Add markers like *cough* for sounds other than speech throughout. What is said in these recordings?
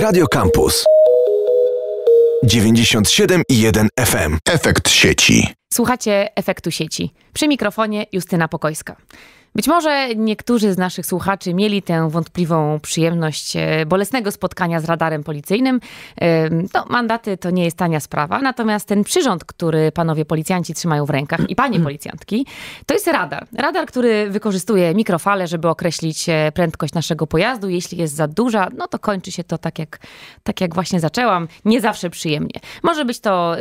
Radio Campus 97,1 FM. Efekt sieci. Słuchacie efektu sieci. Przy mikrofonie Justyna Pokojska. Być może niektórzy z naszych słuchaczy mieli tę wątpliwą przyjemność e, bolesnego spotkania z radarem policyjnym. To e, no, mandaty to nie jest tania sprawa, natomiast ten przyrząd, który panowie policjanci trzymają w rękach i panie mhm. policjantki, to jest radar. Radar, który wykorzystuje mikrofale, żeby określić e, prędkość naszego pojazdu. Jeśli jest za duża, no to kończy się to tak jak, tak jak właśnie zaczęłam, nie zawsze przyjemnie. Może być to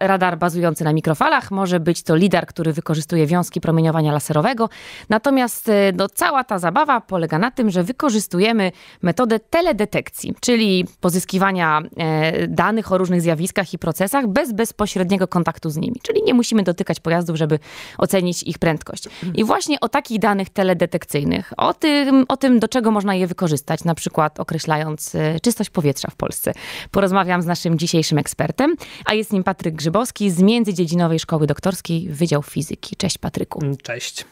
radar bazujący na mikrofalach, może być to lidar, który wykorzystuje wiązki promieniowania laserowego, Natomiast y, no, cała ta zabawa polega na tym, że wykorzystujemy metodę teledetekcji, czyli pozyskiwania e, danych o różnych zjawiskach i procesach bez bezpośredniego kontaktu z nimi. Czyli nie musimy dotykać pojazdów, żeby ocenić ich prędkość. I właśnie o takich danych teledetekcyjnych, o tym, o tym do czego można je wykorzystać, na przykład określając y, czystość powietrza w Polsce, porozmawiam z naszym dzisiejszym ekspertem, a jest nim Patryk Grzybowski z Międzydziedzinowej Szkoły Doktorskiej Wydział Fizyki. Cześć Patryku. Cześć.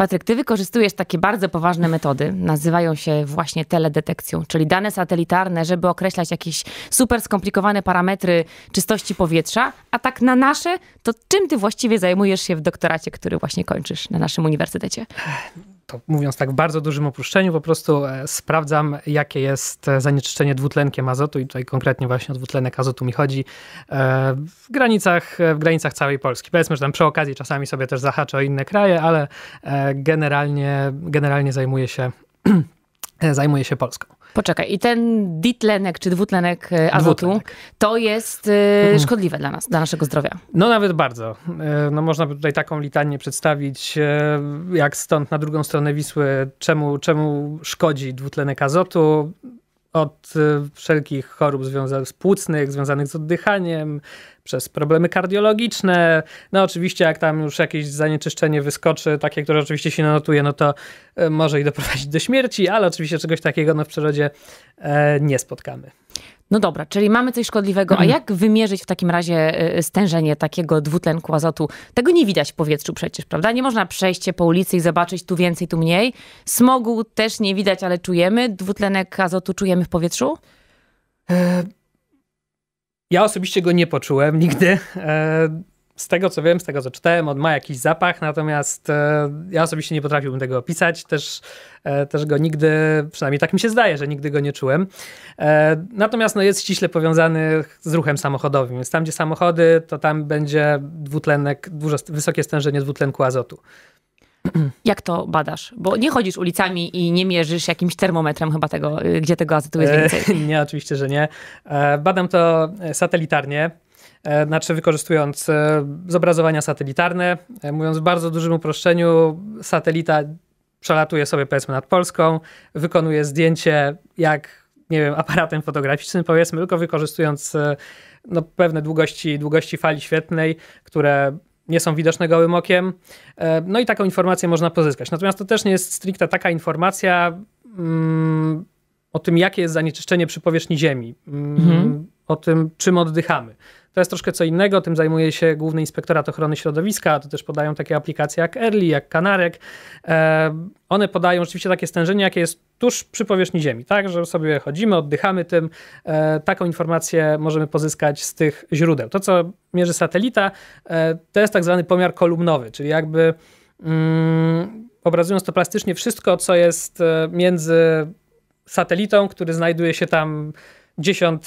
Patryk, ty wykorzystujesz takie bardzo poważne metody, nazywają się właśnie teledetekcją, czyli dane satelitarne, żeby określać jakieś super skomplikowane parametry czystości powietrza, a tak na nasze, to czym ty właściwie zajmujesz się w doktoracie, który właśnie kończysz na naszym uniwersytecie? to mówiąc tak w bardzo dużym opuszczeniu, po prostu e, sprawdzam, jakie jest e, zanieczyszczenie dwutlenkiem azotu i tutaj konkretnie właśnie o dwutlenek azotu mi chodzi e, w granicach, w granicach całej Polski. Powiedzmy, że tam przy okazji czasami sobie też zahaczę o inne kraje, ale generalnie, generalnie zajmuję się, *clears throat* zajmuję się Polską. Poczekaj, i ten ditlenek czy dwutlenek e, azotu dwutlenek. to jest y, szkodliwe dla nas, dla naszego zdrowia. No nawet bardzo. E, no można by tutaj taką litanię przedstawić, jak stąd na drugą stronę Wisły, czemu, czemu szkodzi dwutlenek azotu od y, wszelkich chorób związanych z płucnych, związanych z oddychaniem, przez problemy kardiologiczne. No oczywiście jak tam już jakieś zanieczyszczenie wyskoczy, takie, które oczywiście się notuje, no to y, może i doprowadzić do śmierci, ale oczywiście czegoś takiego no, w przyrodzie e, nie spotkamy. No dobra, czyli mamy coś szkodliwego, a mhm. jak wymierzyć w takim razie y, stężenie takiego dwutlenku azotu? Tego nie widać w powietrzu przecież, prawda? Nie można przejść się po ulicy i zobaczyć tu więcej, tu mniej. Smogu też nie widać, ale czujemy. Dwutlenek azotu czujemy w powietrzu? E, ja osobiście go nie poczułem nigdy. E, z tego co wiem, z tego co czytałem, on ma jakiś zapach, natomiast e, ja osobiście nie potrafiłbym tego opisać, też, e, też go nigdy, przynajmniej tak mi się zdaje, że nigdy go nie czułem. E, natomiast no, jest ściśle powiązany z ruchem samochodowym, więc tam gdzie samochody, to tam będzie dwutlenek, dużo, wysokie stężenie dwutlenku azotu. Jak to badasz? Bo nie chodzisz ulicami i nie mierzysz jakimś termometrem chyba tego, gdzie tego azotu jest e, więcej. *laughs* Nie, oczywiście, że nie. E, badam to satelitarnie. E, znaczy wykorzystując e, zobrazowania satelitarne. E, mówiąc w bardzo dużym uproszczeniu, satelita przelatuje sobie powiedzmy nad Polską, wykonuje zdjęcie jak nie wiem, aparatem fotograficznym, powiedzmy, tylko wykorzystując no, pewne długości, długości fali świetnej, które nie są widoczne gołym okiem. No i taką informację można pozyskać. Natomiast to też nie jest stricte taka informacja mm, o tym, jakie jest zanieczyszczenie przy powierzchni Ziemi, mm, mhm. o tym, czym oddychamy. To jest troszkę co innego, tym zajmuje się Główny Inspektorat Ochrony Środowiska, to też podają takie aplikacje jak Early, jak Kanarek. E, one podają rzeczywiście takie stężenie, jakie jest tuż przy powierzchni Ziemi, tak, że sobie chodzimy, oddychamy tym. E, taką informację możemy pozyskać z tych źródeł. To, co mierzy satelita, e, to jest tak zwany pomiar kolumnowy, czyli jakby mm, obrazując to plastycznie, wszystko, co jest między satelitą, który znajduje się tam 10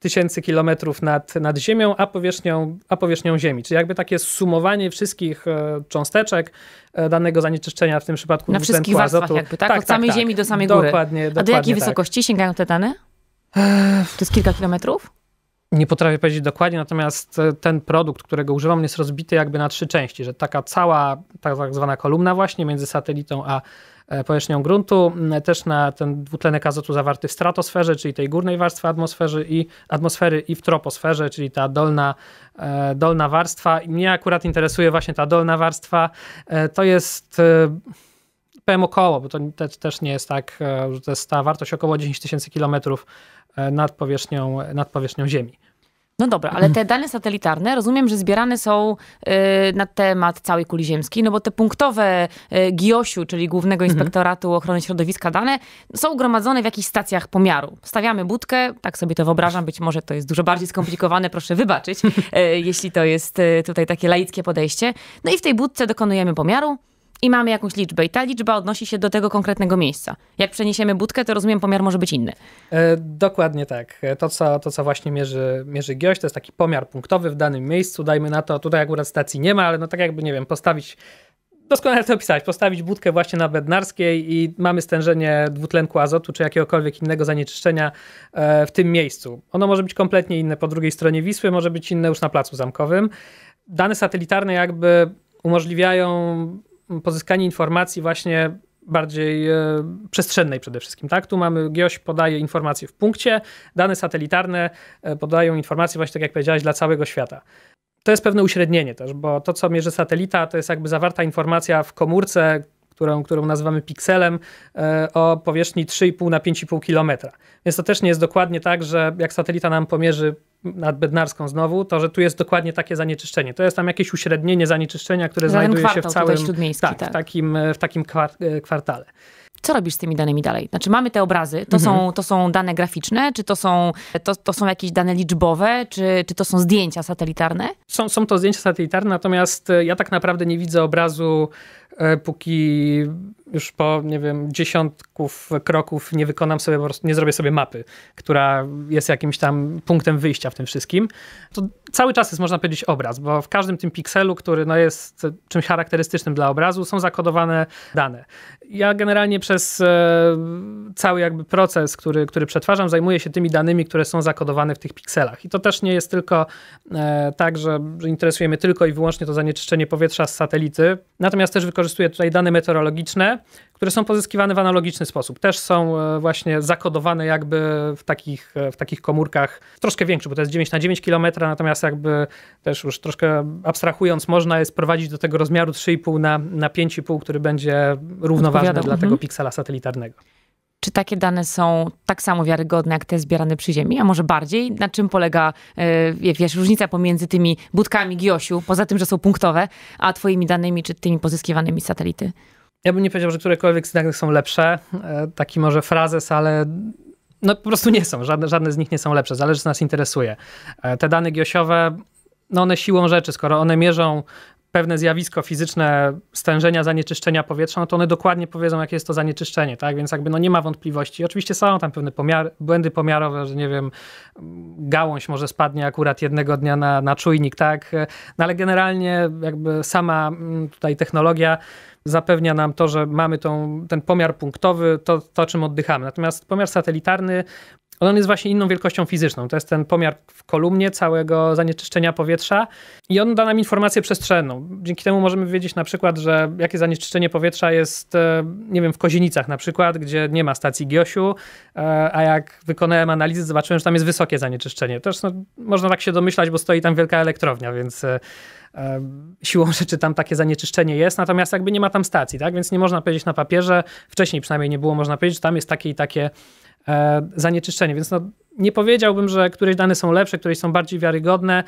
tysięcy kilometrów nad, nad Ziemią, a powierzchnią, a powierzchnią Ziemi. Czyli jakby takie sumowanie wszystkich e, cząsteczek e, danego zanieczyszczenia, w tym przypadku Na wszystkich warstwach azotu. jakby, tak? tak Od tak, samej tak, Ziemi do samej góry. Dokładnie, dokładnie. A do jakiej tak. wysokości sięgają te dane? To jest kilka kilometrów? Nie potrafię powiedzieć dokładnie, natomiast e, ten produkt, którego używam, jest rozbity jakby na trzy części, że taka cała tak zwana kolumna właśnie między satelitą a E, powierzchnią gruntu, też na ten dwutlenek azotu zawarty w stratosferze, czyli tej górnej warstwy atmosfery i, atmosfery i w troposferze, czyli ta dolna, e, dolna warstwa. I mnie akurat interesuje właśnie ta dolna warstwa. E, to jest powiem około, bo to te, też nie jest tak, że to jest ta wartość około 10 tysięcy kilometrów nad powierzchnią, nad powierzchnią Ziemi. No dobra, ale te dane satelitarne rozumiem, że zbierane są y, na temat całej kuli ziemskiej, no bo te punktowe y, Giosiu, czyli Głównego mhm. Inspektoratu Ochrony Środowiska dane, są gromadzone w jakichś stacjach pomiaru. Stawiamy budkę, tak sobie to wyobrażam, być może to jest dużo bardziej skomplikowane, proszę wybaczyć, *laughs* y, jeśli to jest tutaj takie laickie podejście. No i w tej budce dokonujemy pomiaru, i mamy jakąś liczbę i ta liczba odnosi się do tego konkretnego miejsca. Jak przeniesiemy budkę, to rozumiem, pomiar może być inny. E, dokładnie tak. E, to co, to, co właśnie mierzy, mierzy GIOŚ, to jest taki pomiar punktowy w danym miejscu. Dajmy na to, tutaj akurat stacji nie ma, ale no tak jakby, nie wiem, postawić doskonale to opisałeś, postawić budkę właśnie na Bednarskiej i mamy stężenie dwutlenku azotu czy jakiegokolwiek innego zanieczyszczenia e, w tym miejscu. Ono może być kompletnie inne po drugiej stronie Wisły, może być inne już na Placu Zamkowym. Dane satelitarne jakby umożliwiają pozyskanie informacji właśnie bardziej e, przestrzennej przede wszystkim. Tak? Tu mamy, GIOŚ podaje informacje w punkcie, dane satelitarne e, podają informacje właśnie tak jak powiedziałeś dla całego świata. To jest pewne uśrednienie też, bo to co mierzy satelita to jest jakby zawarta informacja w komórce, którą, którą nazywamy pikselem, e, o powierzchni 3,5 na 5,5 km. Więc to też nie jest dokładnie tak, że jak satelita nam pomierzy nad Bednarską znowu, to że tu jest dokładnie takie zanieczyszczenie. To jest tam jakieś uśrednienie zanieczyszczenia, które znajduje się w całym tak, tak. W tak. takim, e, w takim e, kwartale. Co robisz z tymi danymi dalej? Znaczy mamy te obrazy, to, mhm. są, to są dane graficzne, czy to są, to, to są jakieś dane liczbowe, czy, czy to są zdjęcia satelitarne? Są, są to zdjęcia satelitarne, natomiast ja tak naprawdę nie widzę obrazu E, póki już po, nie wiem, dziesiątków kroków nie wykonam sobie, po prostu nie zrobię sobie mapy, która jest jakimś tam punktem wyjścia w tym wszystkim, to cały czas jest, można powiedzieć, obraz, bo w każdym tym pikselu, który no, jest czymś charakterystycznym dla obrazu, są zakodowane dane. Ja generalnie przez e, cały jakby proces, który, który przetwarzam, zajmuję się tymi danymi, które są zakodowane w tych pikselach. I to też nie jest tylko e, tak, że interesujemy tylko i wyłącznie to zanieczyszczenie powietrza z satelity, natomiast też wykorzystujemy wykorzystuje tutaj dane meteorologiczne, które są pozyskiwane w analogiczny sposób. Też są e, właśnie zakodowane jakby w takich, e, w takich komórkach troszkę większych, bo to jest 9 na 9 km, natomiast jakby też już troszkę abstrahując, można jest prowadzić do tego rozmiaru 3,5 na, na 5,5, który będzie równoważny dla mhm. tego piksela satelitarnego. Czy takie dane są tak samo wiarygodne jak te zbierane przy ziemi, a może bardziej? Na czym polega yy, wiesz, różnica pomiędzy tymi budkami Giosiu, poza tym, że są punktowe, a twoimi danymi czy tymi pozyskiwanymi satelity? Ja bym nie powiedział, że którekolwiek z danych są lepsze. E, taki może frazes, ale no po prostu nie są. Żadne, żadne z nich nie są lepsze. Zależy, co nas interesuje. E, te dane giosiowe no one siłą rzeczy, skoro one mierzą pewne zjawisko fizyczne stężenia zanieczyszczenia powietrza, no to one dokładnie powiedzą, jakie jest to zanieczyszczenie, tak? Więc jakby no nie ma wątpliwości. Oczywiście są tam pewne pomiary, błędy pomiarowe, że nie wiem, gałąź może spadnie akurat jednego dnia na, na czujnik, tak? No ale generalnie jakby sama mm, tutaj technologia zapewnia nam to, że mamy tą, ten pomiar punktowy, to, to czym oddychamy. Natomiast pomiar satelitarny ale on jest właśnie inną wielkością fizyczną. To jest ten pomiar w kolumnie całego zanieczyszczenia powietrza i on da nam informację przestrzenną. Dzięki temu możemy wiedzieć na przykład, że jakie zanieczyszczenie powietrza jest, e, nie wiem, w Kozienicach na przykład, gdzie nie ma stacji Giosiu, e, a jak wykonałem analizę, zobaczyłem, że tam jest wysokie zanieczyszczenie. Też no, można tak się domyślać, bo stoi tam wielka elektrownia, więc e, siłą rzeczy tam takie zanieczyszczenie jest, natomiast jakby nie ma tam stacji, tak? Więc nie można powiedzieć na papierze, wcześniej przynajmniej nie było można powiedzieć, że tam jest takie i takie e, zanieczyszczenie, więc no, nie powiedziałbym, że któreś dane są lepsze, któreś są bardziej wiarygodne.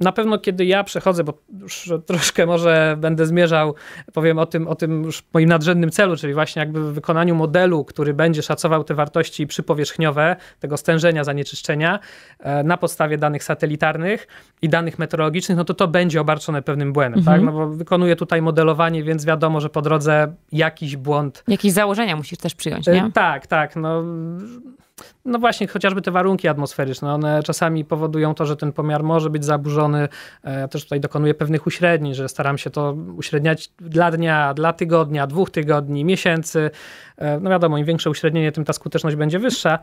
Na pewno kiedy ja przechodzę, bo już troszkę może będę zmierzał, powiem o tym, o tym już moim nadrzędnym celu, czyli właśnie jakby w wykonaniu modelu, który będzie szacował te wartości przypowierzchniowe tego stężenia zanieczyszczenia e, na podstawie danych satelitarnych i danych meteorologicznych, no to to będzie obarczone pewnym błędem, tak? mhm. tak? No bo wykonuję tutaj modelowanie, więc wiadomo, że po drodze jakiś błąd. Jakieś założenia musisz też przyjąć, e, nie? Tak, tak. No, no właśnie, chociażby te warunki atmosferyczne, one czasami powodują to, że ten pomiar może być zaburzony. E, ja też tutaj dokonuję pewnych uśrednień, że staram się to uśredniać dla dnia, dla tygodnia, dwóch tygodni, miesięcy. E, no wiadomo, im większe uśrednienie, tym ta skuteczność będzie wyższa.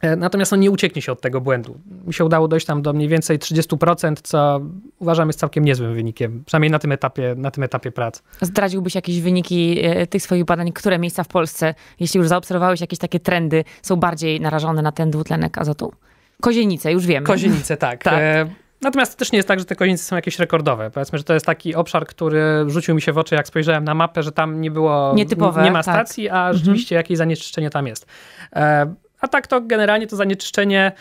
E, natomiast on no, nie ucieknie się od tego błędu. Mi się udało dojść tam do mniej więcej 30%, co uważam jest całkiem niezłym wynikiem, przynajmniej na tym etapie, na tym etapie prac. Zdradziłbyś jakieś wyniki tych swoich badań, które miejsca w Polsce, jeśli już zaobserwowałeś jakieś takie trendy, są bardziej narażone na ten dwutlenek azotu? Kozienice, już wiem. Kozienice, *laughs* tak. tak. E, natomiast też nie jest tak, że te kozienice są jakieś rekordowe. Powiedzmy, że to jest taki obszar, który rzucił mi się w oczy, jak spojrzałem na mapę, że tam nie było, Nietypowe, nie ma tak. stacji, a mhm. rzeczywiście mhm. jakieś zanieczyszczenie tam jest. E, a tak to generalnie to zanieczyszczenie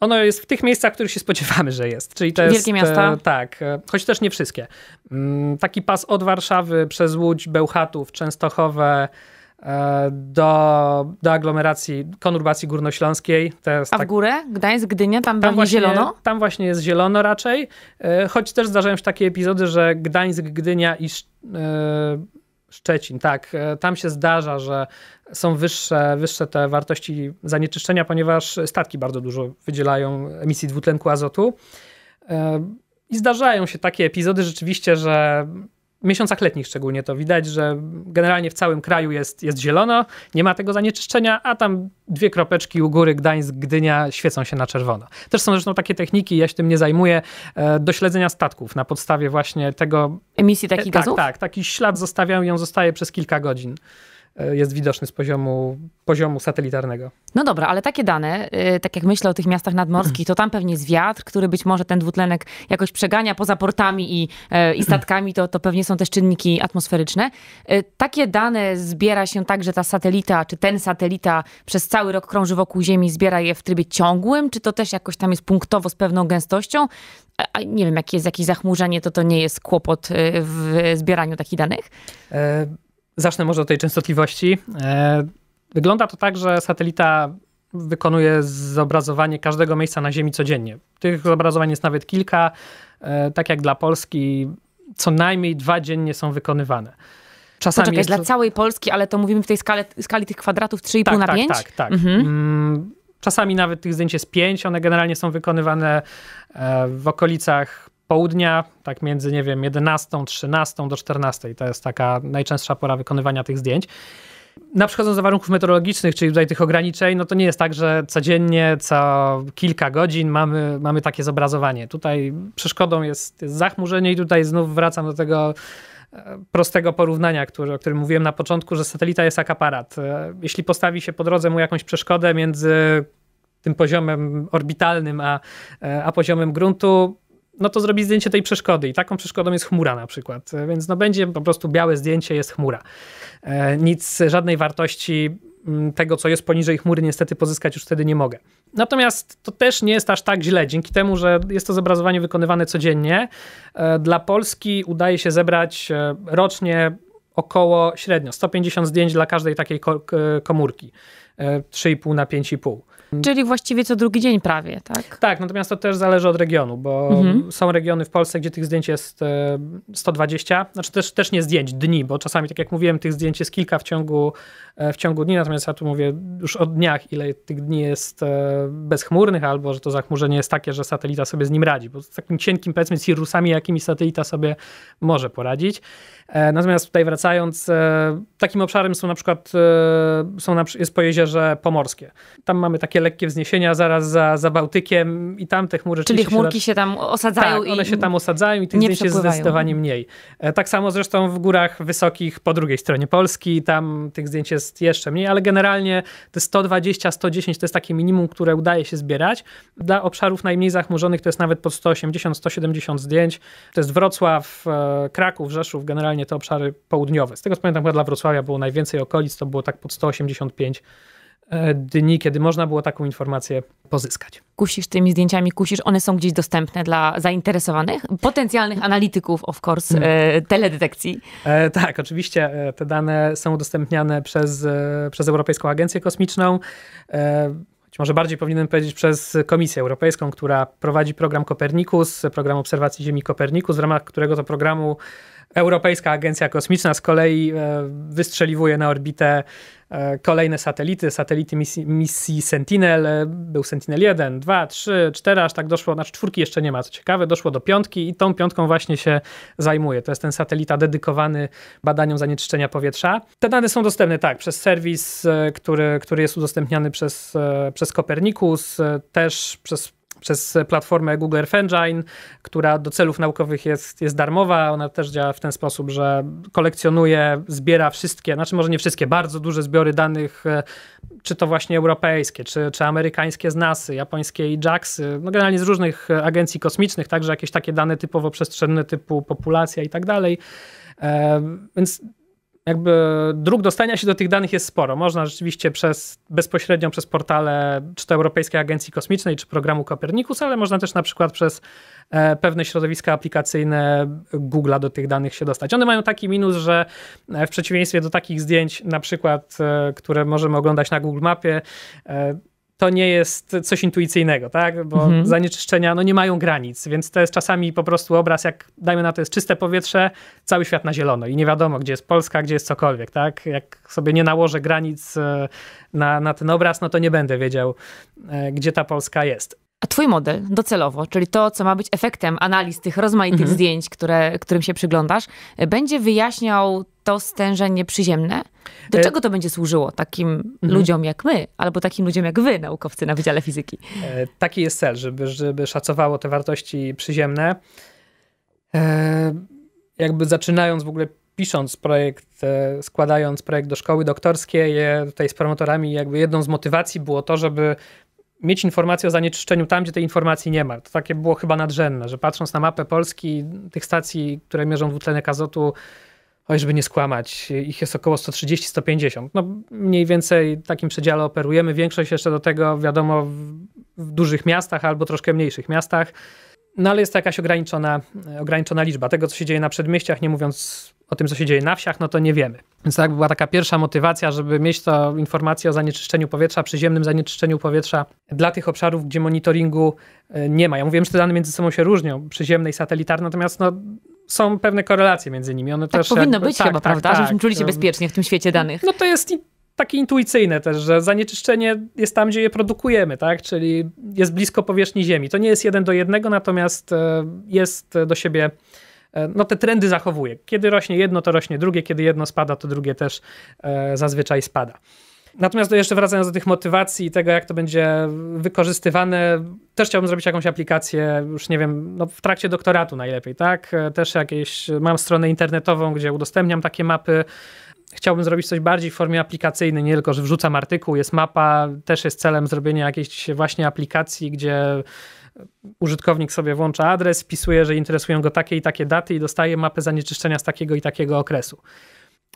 ono jest w tych miejscach, w których się spodziewamy, że jest. Czyli to Wielkie jest, e, miasta? Tak, choć też nie wszystkie. Mm, taki pas od Warszawy przez Łódź, Bełchatów, Częstochowe. E, do, do aglomeracji, konurbacji górnośląskiej. A w tak, górę? Gdańsk, Gdynia? Tam, tam właśnie, zielono? Tam właśnie jest zielono raczej, e, choć też zdarzają się takie epizody, że Gdańsk, Gdynia i e, Szczecin, tak, tam się zdarza, że są wyższe, wyższe te wartości zanieczyszczenia, ponieważ statki bardzo dużo wydzielają emisji dwutlenku azotu. I zdarzają się takie epizody rzeczywiście, że miesiącach letnich szczególnie to widać, że generalnie w całym kraju jest, jest zielono, nie ma tego zanieczyszczenia, a tam dwie kropeczki u góry Gdańsk, Gdynia świecą się na czerwono. Też są zresztą takie techniki, ja się tym nie zajmuję, e, do śledzenia statków na podstawie właśnie tego... Emisji takich e, tak, gazów? Tak, taki ślad zostawiają i on zostaje przez kilka godzin. E, jest widoczny z poziomu, poziomu satelitarnego. No dobra, ale takie dane, e, tak jak myślę o tych miastach nadmorskich, to tam pewnie jest wiatr, który być może ten dwutlenek jakoś przegania poza portami i, e, i statkami, to, to pewnie są też czynniki atmosferyczne. Takie dane zbiera się tak, że ta satelita, czy ten satelita przez cały rok krąży wokół Ziemi, zbiera je w trybie ciągłym, czy to też jakoś tam jest punktowo z pewną gęstością? A nie wiem, jak jest jakieś zachmurzenie, to to nie jest kłopot w zbieraniu takich danych? E Zacznę może od tej częstotliwości. E, wygląda to tak, że satelita wykonuje zobrazowanie każdego miejsca na Ziemi codziennie. Tych zobrazowań jest nawet kilka. E, tak jak dla Polski, co najmniej dwa dziennie są wykonywane. Czasami Poczekaj, jest... dla całej Polski, ale to mówimy w tej skali, skali tych kwadratów 3,5 tak, na tak, 5? Tak, tak, tak. Mhm. Mm, czasami nawet tych zdjęć jest 5, one generalnie są wykonywane e, w okolicach południa, tak między, nie wiem, 11, 13 do 14. To jest taka najczęstsza pora wykonywania tych zdjęć. Na przychodząc do warunków meteorologicznych, czyli tutaj tych ograniczeń, no to nie jest tak, że codziennie, co kilka godzin mamy, mamy takie zobrazowanie. Tutaj przeszkodą jest, jest zachmurzenie i tutaj znów wracam do tego e, prostego porównania, który, o którym mówiłem na początku, że satelita jest jak aparat. E, jeśli postawi się po drodze mu jakąś przeszkodę między tym poziomem orbitalnym a, e, a poziomem gruntu, no to zrobi zdjęcie tej przeszkody i taką przeszkodą jest chmura na przykład, więc no będzie po prostu białe zdjęcie, jest chmura. E, nic, żadnej wartości mm, tego, co jest poniżej chmury, niestety pozyskać już wtedy nie mogę. Natomiast to też nie jest aż tak źle, dzięki temu, że jest to zobrazowanie wykonywane codziennie. E, dla Polski udaje się zebrać e, rocznie około średnio 150 zdjęć dla każdej takiej komórki, 3,5 na 5,5. Mhm. Czyli właściwie co drugi dzień prawie, tak? Tak, natomiast to też zależy od regionu, bo mhm. są regiony w Polsce, gdzie tych zdjęć jest 120, e, znaczy też, też nie zdjęć, dni, bo czasami, tak jak mówiłem, tych zdjęć jest kilka w ciągu, e, w ciągu dni, natomiast ja tu mówię już o dniach, ile tych dni jest e, bezchmurnych, albo że to zachmurzenie jest takie, że satelita sobie z nim radzi, bo z takim cienkim, powiedzmy, cirrusami, jakimi satelita sobie może poradzić. Natomiast tutaj wracając, takim obszarem są na przykład, są na, jest jeziorze Pomorskie. Tam mamy takie takie lekkie wzniesienia zaraz za, za Bałtykiem i tam te chmury Czyli chmurki się, tam osadzają tak, i one się tam osadzają i tych zdjęć jest zdecydowanie mniej. E, tak samo zresztą w górach wysokich po drugiej stronie Polski, tam tych zdjęć jest jeszcze mniej, ale generalnie te 120-110 to jest takie minimum, które udaje się zbierać. Dla obszarów najmniej zachmurzonych to jest nawet pod 180-170 zdjęć. To jest Wrocław, e, Kraków, Rzeszów, generalnie te obszary południowe. Z tego co pamiętam, chyba dla Wrocławia było najwięcej okolic, to było tak pod 185 E, dni, kiedy można było taką informację pozyskać. Kusisz tymi zdjęciami, kusisz, one są gdzieś dostępne dla zainteresowanych, potencjalnych analityków, of course, hmm. e, teledetekcji. E, tak, oczywiście e, te dane są udostępniane przez, przez Europejską Agencję Kosmiczną. E, może bardziej powinienem powiedzieć przez Komisję Europejską, która prowadzi program Kopernikus, program obserwacji Ziemi Kopernikus, w ramach którego to programu Europejska Agencja Kosmiczna z kolei e, wystrzeliwuje na orbitę e, kolejne satelity, satelity misji, misji Sentinel, e, był Sentinel 1, 2, 3, 4, aż tak doszło, na znaczy czwórki jeszcze nie ma, co ciekawe, doszło do piątki i tą piątką właśnie się zajmuje. To jest ten satelita dedykowany badaniom zanieczyszczenia powietrza. Te dane są dostępne, tak, przez serwis, który, który jest udostępniany przez, przez Kopernikus, też przez przez platformę Google Earth Engine, która do celów naukowych jest, jest darmowa. Ona też działa w ten sposób, że kolekcjonuje, zbiera wszystkie, znaczy może nie wszystkie, bardzo duże zbiory danych, e, czy to właśnie europejskie, czy, czy amerykańskie z NASA, japońskie i JAXy, no generalnie z różnych e, agencji kosmicznych, także jakieś takie dane typowo przestrzenne typu populacja i tak dalej. E, więc jakby dróg dostania się do tych danych jest sporo. Można rzeczywiście przez, bezpośrednio przez portale czy to Europejskiej Agencji Kosmicznej, czy programu Copernicus, ale można też na przykład przez e, pewne środowiska aplikacyjne Google'a do tych danych się dostać. One mają taki minus, że e, w przeciwieństwie do takich zdjęć, na przykład, e, które możemy oglądać na Google Mapie, to nie jest coś intuicyjnego, tak? Bo mhm. zanieczyszczenia no, nie mają granic, więc to jest czasami po prostu obraz, jak dajmy na to jest czyste powietrze, cały świat na zielono i nie wiadomo, gdzie jest Polska, gdzie jest cokolwiek, tak? Jak sobie nie nałożę granic e, na, na ten obraz, no to nie będę wiedział, e, gdzie ta Polska jest. A twój model docelowo, czyli to, co ma być efektem analiz tych rozmaitych mhm. zdjęć, które, którym się przyglądasz, będzie wyjaśniał to stężenie przyziemne? Do e, czego to będzie służyło takim mhm. ludziom jak my, albo takim ludziom jak wy, naukowcy na Wydziale Fizyki? E, taki jest cel, żeby, żeby szacowało te wartości przyziemne. E, jakby zaczynając w ogóle pisząc projekt, składając projekt do szkoły doktorskiej tutaj z promotorami, jakby jedną z motywacji było to, żeby mieć informację o zanieczyszczeniu tam, gdzie tej informacji nie ma. To takie było chyba nadrzędne, że patrząc na mapę Polski, tych stacji, które mierzą dwutlenek azotu, oj, żeby nie skłamać, ich jest około 130-150. No mniej więcej w takim przedziale operujemy. Większość jeszcze do tego, wiadomo, w, w dużych miastach albo troszkę mniejszych miastach. No ale jest to jakaś ograniczona, ograniczona liczba. Tego, co się dzieje na przedmieściach, nie mówiąc o tym, co się dzieje na wsiach, no to nie wiemy. Więc tak była taka pierwsza motywacja, żeby mieć to informację o zanieczyszczeniu powietrza, przyziemnym zanieczyszczeniu powietrza dla tych obszarów, gdzie monitoringu e, nie ma. Ja mówiłem, że te dane między sobą się różnią, przyziemne i satelitarne, natomiast no, są pewne korelacje między nimi. One tak też powinno jak, być tak, chyba, tak, prawda? Tak, Żebyśmy czuli się bezpiecznie w tym świecie danych. No to jest takie intuicyjne też, że zanieczyszczenie jest tam, gdzie je produkujemy, tak? czyli jest blisko powierzchni Ziemi. To nie jest jeden do jednego, natomiast e, jest do siebie, e, no te trendy zachowuje. Kiedy rośnie jedno, to rośnie drugie, kiedy jedno spada, to drugie też e, zazwyczaj spada. Natomiast no, jeszcze wracając do tych motywacji i tego, jak to będzie wykorzystywane, też chciałbym zrobić jakąś aplikację, już nie wiem, no w trakcie doktoratu najlepiej, tak? Też jakieś, mam stronę internetową, gdzie udostępniam takie mapy, chciałbym zrobić coś bardziej w formie aplikacyjnej, nie tylko, że wrzucam artykuł, jest mapa, też jest celem zrobienia jakiejś właśnie aplikacji, gdzie użytkownik sobie włącza adres, wpisuje, że interesują go takie i takie daty i dostaje mapę zanieczyszczenia z takiego i takiego okresu.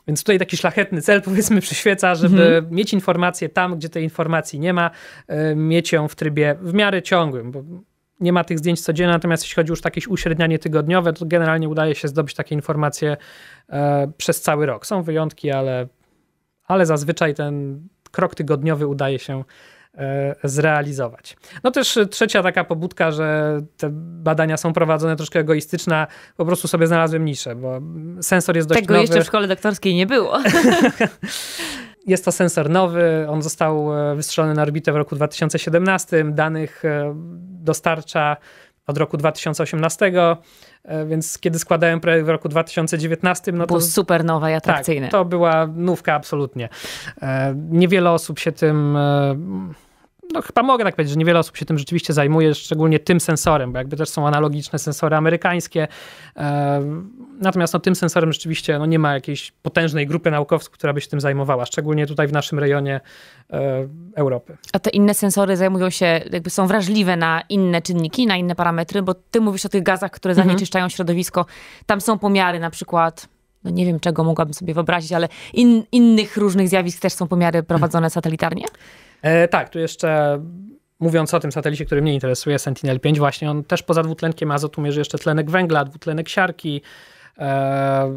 Więc tutaj taki szlachetny cel, *laughs* powiedzmy, przyświeca, żeby mhm. mieć informację tam, gdzie tej informacji nie ma, y, mieć ją w trybie w miarę ciągłym, bo nie ma tych zdjęć codziennie, natomiast jeśli chodzi już o jakieś uśrednianie tygodniowe, to generalnie udaje się zdobyć takie informacje e, przez cały rok. Są wyjątki, ale, ale zazwyczaj ten krok tygodniowy udaje się E, zrealizować. No też e, trzecia taka pobudka, że te badania są prowadzone troszkę egoistyczna, po prostu sobie znalazłem niszę, bo sensor jest dość Tego nowy. jeszcze w szkole doktorskiej nie było. *laughs* Jest to sensor nowy, on został e, wystrzelony na orbitę w roku 2017, danych dostarcza od roku 2018. E, więc kiedy składałem projekt w roku 2019, no to. Był super nowa i tak, atrakcyjny. Tak, to była nówka absolutnie. E, niewiele osób się tym e, no chyba mogę tak powiedzieć, że niewiele osób się tym rzeczywiście zajmuje, szczególnie tym sensorem, bo jakby też są analogiczne sensory amerykańskie. E, natomiast no, tym sensorem rzeczywiście no, nie ma jakiejś potężnej grupy naukowców, która by się tym zajmowała, szczególnie tutaj w naszym rejonie e, Europy. A te inne sensory zajmują się, jakby są wrażliwe na inne czynniki, na inne parametry, bo ty mówisz o tych gazach, które mhm. zanieczyszczają mhm. środowisko. Tam są pomiary na przykład no nie wiem czego mogłabym sobie wyobrazić, ale in, innych różnych zjawisk też są pomiary prowadzone satelitarnie? E, tak, tu jeszcze mówiąc o tym satelicie, który mnie interesuje, Sentinel-5, właśnie on też poza dwutlenkiem azotu mierzy jeszcze tlenek węgla, dwutlenek siarki. E,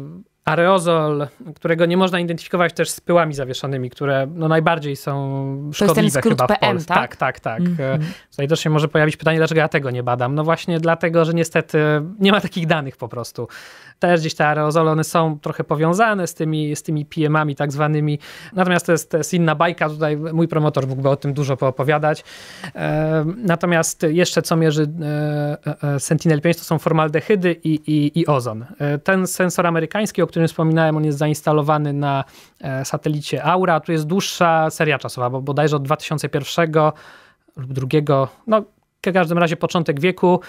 areozol, którego nie można identyfikować też z pyłami zawieszonymi, które no najbardziej są szkodliwe chyba w Polsce. Tak, tak, tak. tak. Mm-hmm. Tutaj też się może pojawić pytanie, dlaczego ja tego nie badam. No właśnie dlatego, że niestety nie ma takich danych po prostu. Też gdzieś te aerozole, one są trochę powiązane z tymi, z tymi PM-ami tak zwanymi. Natomiast to jest, to jest inna bajka, tutaj mój promotor mógłby o tym dużo poopowiadać. E, natomiast jeszcze co mierzy e, e, e Sentinel-5 to są formaldehydy i, i, i ozon. E, ten sensor amerykański, o którym wspominałem, on jest zainstalowany na e, satelicie Aura. Tu jest dłuższa seria czasowa, bo bodajże od 2001 lub drugiego, no w każdym razie początek wieku,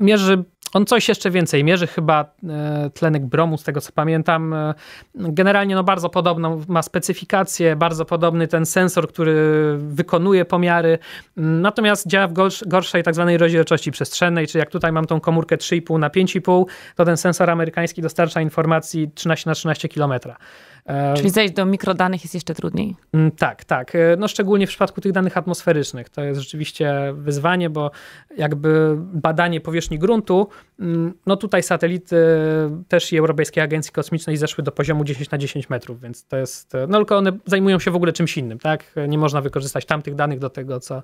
mierzy on coś jeszcze więcej mierzy, chyba e, tlenek bromu, z tego co pamiętam. E, generalnie no, bardzo podobną ma specyfikację, bardzo podobny ten sensor, który wykonuje pomiary, natomiast działa w gorszej tak zwanej rozdzielczości przestrzennej, czyli jak tutaj mam tą komórkę 3,5 na 5,5, to ten sensor amerykański dostarcza informacji 13 na 13 kilometra. Ehm, Czyli zejść do mikrodanych jest jeszcze trudniej. Mm, tak, tak. E, no szczególnie w przypadku tych danych atmosferycznych. To jest rzeczywiście wyzwanie, bo jakby badanie powierzchni gruntu, mm, no tutaj satelity e, też i Europejskiej Agencji Kosmicznej zeszły do poziomu 10 na 10 metrów, więc to jest, e, no tylko one zajmują się w ogóle czymś innym, tak? Nie można wykorzystać tamtych danych do tego, co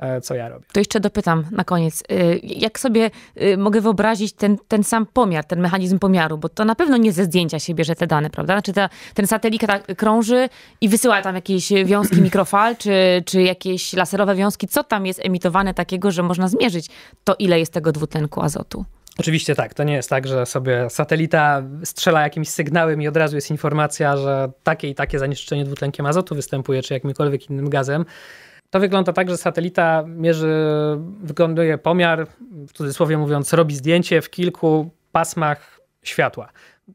E, co ja robię. To jeszcze dopytam na koniec. Y, jak sobie y, mogę wyobrazić ten, ten sam pomiar, ten mechanizm pomiaru? Bo to na pewno nie ze zdjęcia się bierze te dane, prawda? Znaczy ta, ten satelita tak krąży i wysyła tam jakieś wiązki *clears throat* mikrofal, czy, czy jakieś laserowe wiązki. Co tam jest emitowane takiego, że można zmierzyć to, ile jest tego dwutlenku azotu? Oczywiście tak, to nie jest tak, że sobie satelita strzela jakimś sygnałem i od razu jest informacja, że takie i takie zanieczyszczenie dwutlenkiem azotu występuje, czy jakimkolwiek innym gazem to wygląda tak, że satelita mierzy, wykonuje pomiar, w cudzysłowie mówiąc, robi zdjęcie w kilku pasmach światła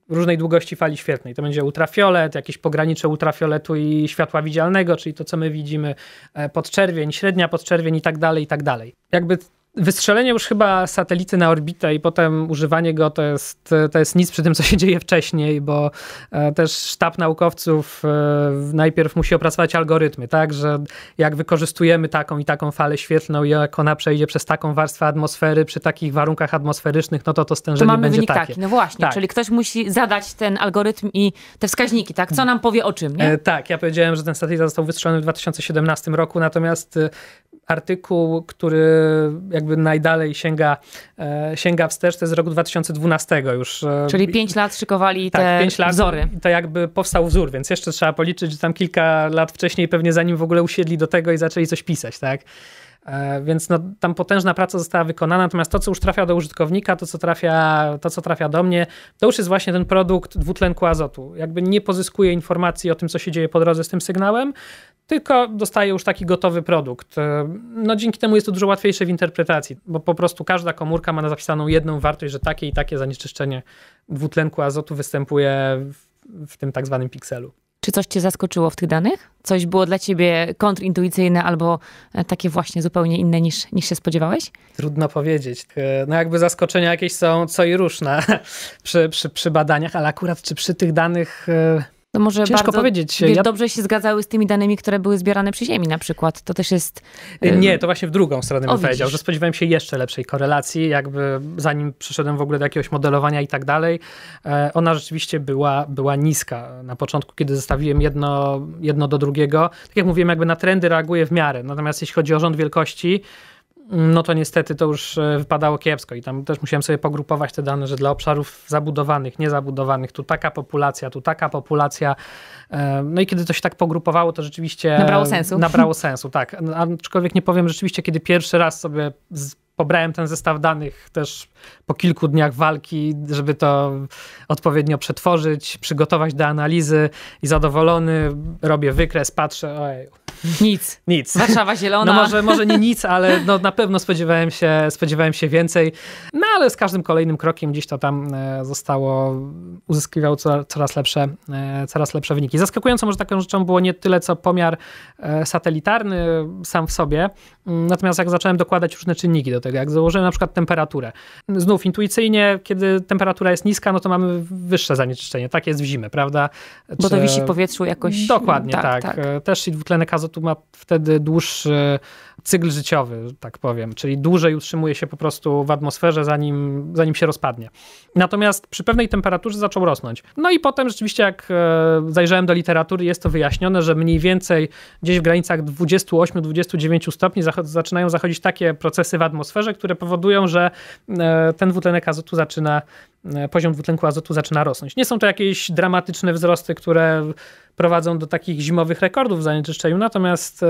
różnej długości fali świetnej. To będzie ultrafiolet, jakieś pogranicze ultrafioletu i światła widzialnego, czyli to, co my widzimy, e, podczerwień, średnia podczerwień i tak dalej, i tak dalej. Jakby wystrzelenie już chyba satelity na orbitę i potem używanie go to jest, to jest nic przy tym, co się dzieje wcześniej, bo e, też sztab naukowców e, najpierw musi opracować algorytmy, tak, że jak wykorzystujemy taką i taką falę świetlną i jak ona przejdzie przez taką warstwę atmosfery przy takich warunkach atmosferycznych, no to to stężenie to mamy będzie wynik takie. taki. No właśnie, tak. czyli ktoś musi zadać ten algorytm i te wskaźniki, tak, co nam powie o czym, nie? E, tak, ja powiedziałem, że ten satelita został wystrzelony w 2017 roku, natomiast e, artykuł, który jakby najdalej sięga, e, sięga wstecz, to jest roku 2012 już. E, Czyli 5 lat szykowali tak, te pięć lat wzory. To jakby powstał wzór, więc jeszcze trzeba policzyć, że tam kilka lat wcześniej pewnie zanim w ogóle usiedli do tego i zaczęli coś pisać, tak? E, więc no, tam potężna praca została wykonana, natomiast to, co już trafia do użytkownika, to co trafia, to, co trafia do mnie, to już jest właśnie ten produkt dwutlenku azotu. Jakby nie pozyskuje informacji o tym, co się dzieje po drodze z tym sygnałem, tylko dostaje już taki gotowy produkt. E, no dzięki temu jest to dużo łatwiejsze w interpretacji, bo po prostu każda komórka ma na zapisaną jedną wartość, że takie i takie zanieczyszczenie dwutlenku azotu występuje w, w tym tak zwanym pikselu. Czy coś cię zaskoczyło w tych danych? Coś było dla ciebie kontrintuicyjne albo e, takie właśnie zupełnie inne niż, niż się spodziewałeś? Trudno powiedzieć. E, no jakby zaskoczenia jakieś są co i różne *laughs* przy, przy, przy badaniach, ale akurat czy przy tych danych... Yy to no może Ciężko bardzo, powiedzieć. Wiesz, ja... Dobrze się zgadzały z tymi danymi, które były zbierane przy Ziemi na przykład. To też jest... Y, nie, to właśnie w drugą stronę bym powiedział, że spodziewałem się jeszcze lepszej korelacji, jakby zanim przeszedłem w ogóle do jakiegoś modelowania i tak dalej. E, ona rzeczywiście była, była niska na początku, kiedy zestawiłem jedno, jedno do drugiego. Tak jak mówiłem, jakby na trendy reaguje w miarę. Natomiast jeśli chodzi o rząd wielkości, no to niestety to już e, wypadało kiepsko i tam też musiałem sobie pogrupować te dane, że dla obszarów zabudowanych, niezabudowanych, tu taka populacja, tu taka populacja. E, no i kiedy to się tak pogrupowało, to rzeczywiście... Nabrało sensu. Nabrało sensu, tak. Aczkolwiek nie powiem, rzeczywiście kiedy pierwszy raz sobie pobrałem ten zestaw danych też po kilku dniach walki, żeby to odpowiednio przetworzyć, przygotować do analizy i zadowolony robię wykres, patrzę, ojej, nic. Nic. Warszawa zielona. No może, może nie nic, ale no na pewno spodziewałem się, spodziewałem się więcej. No ale z każdym kolejnym krokiem gdzieś to tam e, zostało, uzyskiwał coraz lepsze, e, coraz lepsze wyniki. Zaskakująco może taką rzeczą było nie tyle, co pomiar e, satelitarny sam w sobie, mm, natomiast jak zacząłem dokładać różne czynniki do tego, jak założyłem na przykład temperaturę. Znów intuicyjnie, kiedy temperatura jest niska, no to mamy wyższe zanieczyszczenie. Tak jest w zimę, prawda? Bo Czy... to wisi w powietrzu jakoś. Dokładnie, tak. tak. tak. Też i dwutlenek azotu tu ma wtedy dłuższy cykl życiowy, tak powiem, czyli dłużej utrzymuje się po prostu w atmosferze, zanim, zanim się rozpadnie. Natomiast przy pewnej temperaturze zaczął rosnąć. No i potem rzeczywiście, jak e, zajrzałem do literatury, jest to wyjaśnione, że mniej więcej gdzieś w granicach 28-29 stopni zaczynają zachodzić takie procesy w atmosferze, które powodują, że e, ten dwutlenek azotu zaczyna, e, poziom dwutlenku azotu zaczyna rosnąć. Nie są to jakieś dramatyczne wzrosty, które prowadzą do takich zimowych rekordów w zanieczyszczeniu, natomiast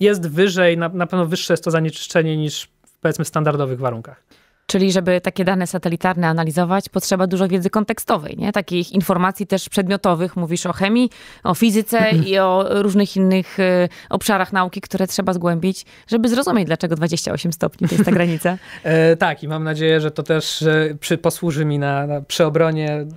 jest wyżej, na, na pewno wyższe jest to zanieczyszczenie niż powiedzmy w standardowych warunkach. Czyli, żeby takie dane satelitarne analizować, potrzeba dużo wiedzy kontekstowej, nie? takich informacji też przedmiotowych. Mówisz o chemii, o fizyce mhm. i o różnych innych y, obszarach nauki, które trzeba zgłębić, żeby zrozumieć, dlaczego 28 stopni to jest ta granica. *laughs* E, tak, i mam nadzieję, że to też przy, posłuży mi na, na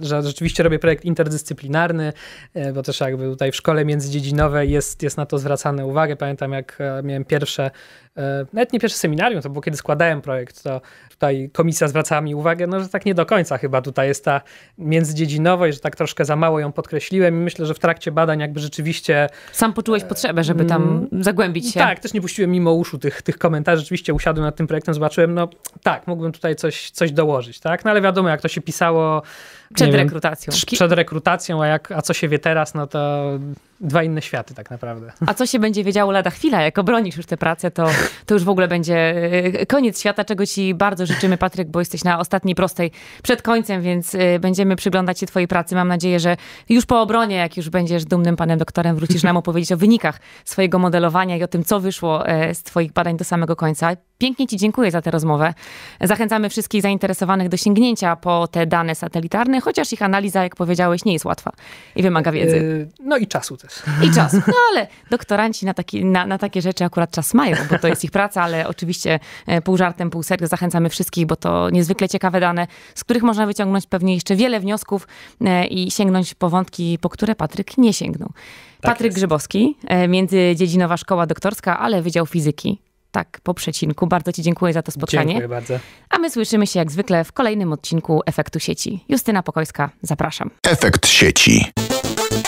że rzeczywiście robię projekt interdyscyplinarny, e, bo też jakby tutaj w szkole międzydziedzinowej jest, jest na to zwracane uwagę. Pamiętam, jak e, miałem pierwsze E, nawet nie pierwsze seminarium, to było kiedy składałem projekt, to tutaj komisja zwracała mi uwagę, no, że tak nie do końca chyba tutaj jest ta międzydziedzinowość, że tak troszkę za mało ją podkreśliłem i myślę, że w trakcie badań jakby rzeczywiście... Sam poczułeś e, potrzebę, żeby tam mm, zagłębić się. Tak, też nie puściłem mimo uszu tych, tych komentarzy, rzeczywiście usiadłem nad tym projektem, zobaczyłem, no tak, mógłbym tutaj coś, coś dołożyć, tak, no ale wiadomo, jak to się pisało przed wiem, rekrutacją. Przed rekrutacją, a, jak, a co się wie teraz, no to dwa inne światy tak naprawdę. A co się będzie wiedziało lada chwila, jak obronisz już tę pracę, to, to już w ogóle będzie e, koniec świata, czego ci bardzo życzymy, Patryk, bo jesteś na ostatniej prostej przed końcem, więc e, będziemy przyglądać się twojej pracy. Mam nadzieję, że już po obronie, jak już będziesz dumnym panem doktorem, wrócisz nam opowiedzieć o wynikach swojego modelowania i o tym, co wyszło e, z twoich badań do samego końca. Pięknie ci dziękuję za tę rozmowę. Zachęcamy wszystkich zainteresowanych do sięgnięcia po te dane satelitarne, chociaż ich analiza, jak powiedziałeś, nie jest łatwa i wymaga wiedzy. E, no i czasu też. I czasu. *laughs* No ale doktoranci na, taki, na, na takie rzeczy akurat czas mają, bo to jest ich praca, ale oczywiście e, pół żartem, pół serio zachęcamy wszystkich, bo to niezwykle ciekawe dane, z których można wyciągnąć pewnie jeszcze wiele wniosków e, i sięgnąć po wątki, po które Patryk nie sięgnął. Tak Patryk jest. Grzybowski, międzydziedzinowa szkoła doktorska, ale Wydział Fizyki tak po przecinku. Bardzo Ci dziękuję za to spotkanie. Dziękuję bardzo. A my słyszymy się jak zwykle w kolejnym odcinku Efektu Sieci. Justyna Pokojska, zapraszam. Efekt Sieci.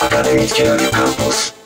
Akademicki Radio Campus.